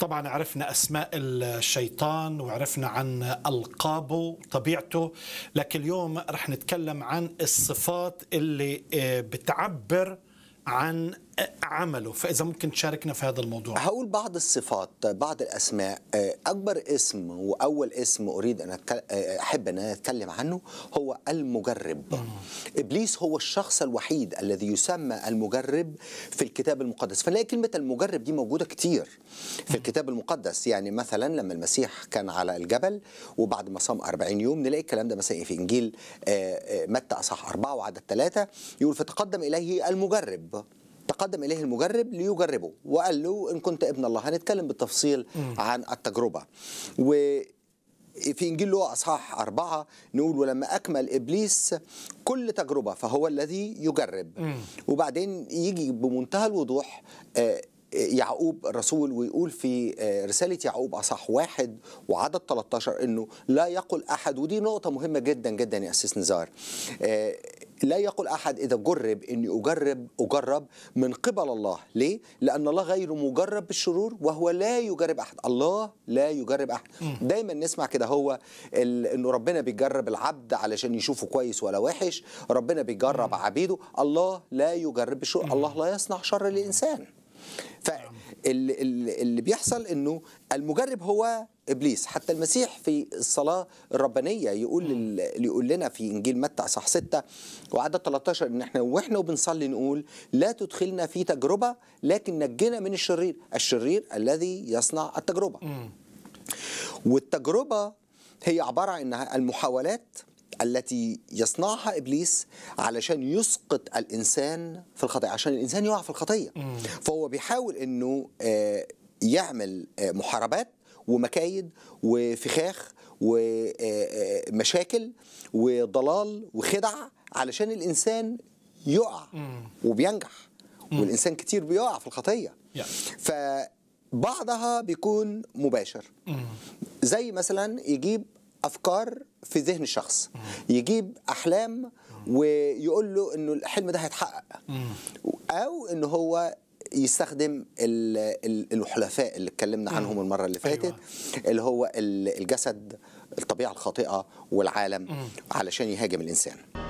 طبعا عرفنا أسماء الشيطان وعرفنا عن ألقابه طبيعته لكن اليوم رح نتكلم عن الصفات اللي آه، بتعبر عن عمله فإذا ممكن تشاركنا في هذا الموضوع هقول بعض الصفات بعض الأسماء آه، أكبر اسم وأول اسم أريد أن آه، أحب أن أتكلم عنه هو المجرب إبليس هو الشخص الوحيد الذي يسمى المجرب في الكتاب المقدس فنلاقي كلمة المجرب دي موجودة كتير في الكتاب المقدس يعني مثلا لما المسيح كان على الجبل وبعد ما صام 40 يوم نلاقي الكلام ده مثلا في إنجيل آه، متى أصح 4 وعدد 3 يقول فتقدم إليه المجرب الرب تقدم اليه المجرب ليجربه وقال له ان كنت ابن الله هنتكلم بالتفصيل عن التجربه و في إنجيل لوقا أصحاح أربعة نقول ولما أكمل إبليس كل تجربة فهو الذي يجرب م. وبعدين يجي بمنتهى الوضوح آه، آه، يعقوب الرسول ويقول في آه، رسالة يعقوب أصح واحد وعدد 13 أنه لا يقل أحد ودي نقطة مهمة جدا جدا يا أسيس نزار لا يقول أحد إذا جرب أني أجرب أجرب من قبل الله ليه؟ لأن الله غير مجرب بالشرور وهو لا يجرب أحد الله لا يجرب أحد دايما نسمع كده هو أنه ربنا بيجرب العبد علشان يشوفه كويس ولا وحش ربنا بيجرب عبيده الله لا يجرب بالشرور الله لا يصنع شر للإنسان ف... نعم. اللي, اللي بيحصل انه المجرب هو ابليس حتى المسيح في الصلاه الربانيه يقول يقول لنا في انجيل متى صح 6 وعدد 13 ان احنا واحنا وبنصلي نقول لا تدخلنا في تجربه لكن نجنا من الشرير الشرير الذي يصنع التجربه والتجربه هي عباره عن المحاولات التي يصنعها ابليس علشان يسقط الانسان في الخطيه عشان الانسان يقع في الخطيه فهو بيحاول انه آه، يعمل آه، محاربات ومكايد وفخاخ ومشاكل آه، وضلال وخدع علشان الانسان يقع وبينجح والانسان كتير بيقع في الخطيه فبعضها بيكون مباشر زي مثلا يجيب افكار في ذهن الشخص يجيب احلام ويقول له انه الحلم ده هيتحقق او ان هو يستخدم الحلفاء اللي اتكلمنا عنهم المره اللي فاتت أيوة. اللي هو الجسد الطبيعه الخاطئه والعالم علشان يهاجم الانسان